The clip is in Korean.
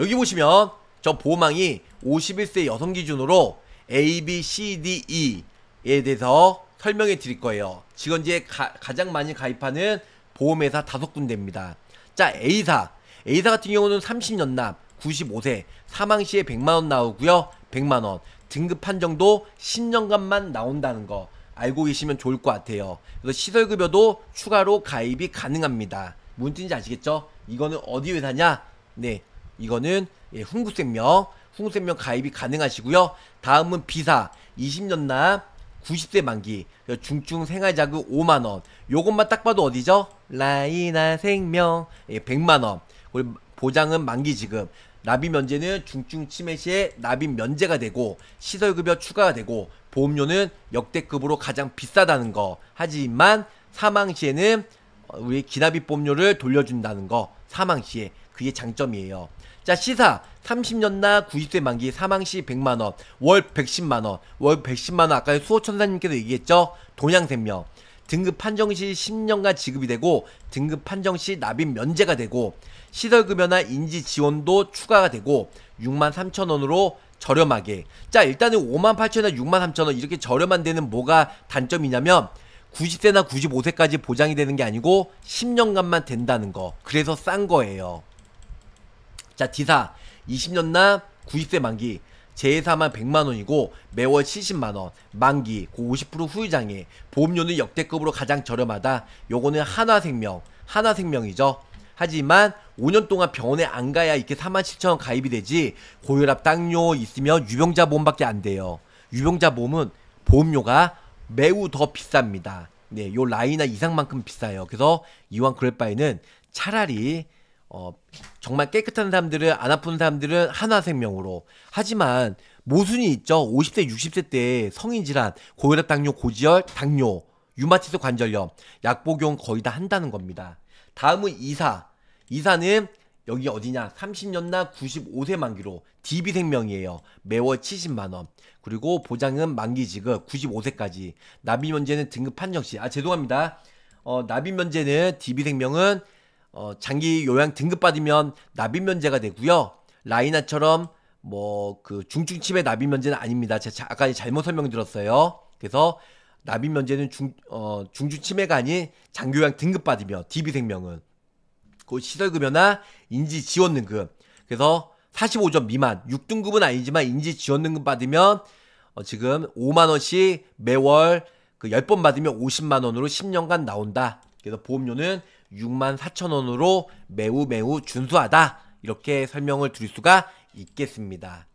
여기 보시면 저 보호망이 51세 여성 기준으로 A, B, C, D, E에 대해서 설명해 드릴 거예요. 지건지에 가, 장 많이 가입하는 보험회사 다섯 군데입니다. 자, A사. A사 같은 경우는 30년납, 95세, 사망 시에 100만원 나오고요. 100만원. 등급 한정도 10년간만 나온다는 거 알고 계시면 좋을 것 같아요. 그래서 시설급여도 추가로 가입이 가능합니다. 뭔뜻인지 아시겠죠? 이거는 어디 회사냐? 네, 이거는 예, 흥국생명, 흥국생명 가입이 가능하시고요. 다음은 비사 20년납 90세 만기 중증 생활자금 5만 원. 요것만 딱 봐도 어디죠? 라이나 생명 예, 100만 원. 그리고 보장은 만기 지급. 납입 면제는 중증 치매 시에 납입 면제가 되고 시설 급여 추가가 되고 보험료는 역대급으로 가장 비싸다는 거. 하지만 사망 시에는 어, 우리 기납입 보험료를 돌려준다는 거. 사망 시에 그게 장점이에요. 자, 시사 30년나 90세 만기 사망 시 100만 원, 월 110만 원, 월 110만 원 아까 수호 천사님께서 얘기했죠. 동양생명. 등급 판정 시 10년간 지급이 되고 등급 판정 시 납입 면제가 되고 시설 급여나 인지 지원도 추가가 되고 6만 3천 원으로 저렴하게 자 일단은 5만 8천 원, 6만 3천 원 이렇게 저렴한 데는 뭐가 단점이냐면 90세나 95세까지 보장이 되는 게 아니고 10년간만 된다는 거 그래서 싼 거예요. 자, D사 20년납 90세 만기 제해사만 100만원이고 매월 70만원 만기 50% 그 후유장애 보험료는 역대급으로 가장 저렴하다 요거는 한화생명 한화생명이죠 하지만 5년 동안 병원에 안 가야 이렇게 4만 7천원 가입이 되지 고혈압 당뇨 있으면 유병자 보험밖에 안 돼요 유병자 보험은 보험료가 매우 더 비쌉니다 네요 라이나 이상만큼 비싸요 그래서 이왕 그럴 바에는 차라리 어, 정말 깨끗한 사람들은 안 아픈 사람들은 하나 생명으로 하지만 모순이 있죠 50세 60세 때 성인 질환 고혈압 당뇨 고지혈 당뇨 유마티스 관절염 약 복용 거의 다 한다는 겁니다 다음은 이사 이사는 여기 어디냐 30년나 95세 만기로 DB생명이에요 매월 70만원 그리고 보장은 만기 지급 95세까지 납입 면제는 등급 판정 시아 죄송합니다 어, 납입 면제는 DB생명은 어, 장기 요양 등급 받으면 납입 면제가 되고요. 라이나처럼 뭐 그 중증 치매 납입 면제는 아닙니다. 제가 아까 잘못 설명드렸어요. 그래서 납입 면제는 중, 어, 중증 치매가 아닌 장기 요양 등급 받으며 DB 생명은 그 시설급여나 인지 지원 등급. 그래서 45점 미만 6등급은 아니지만 인지 지원 등급 받으면 어, 지금 5만 원씩 매월 그 10번 받으면 50만 원으로 10년간 나온다. 그래서 보험료는 6만 4천 원으로 매우 매우 준수하다 이렇게 설명을 드릴 수가 있겠습니다.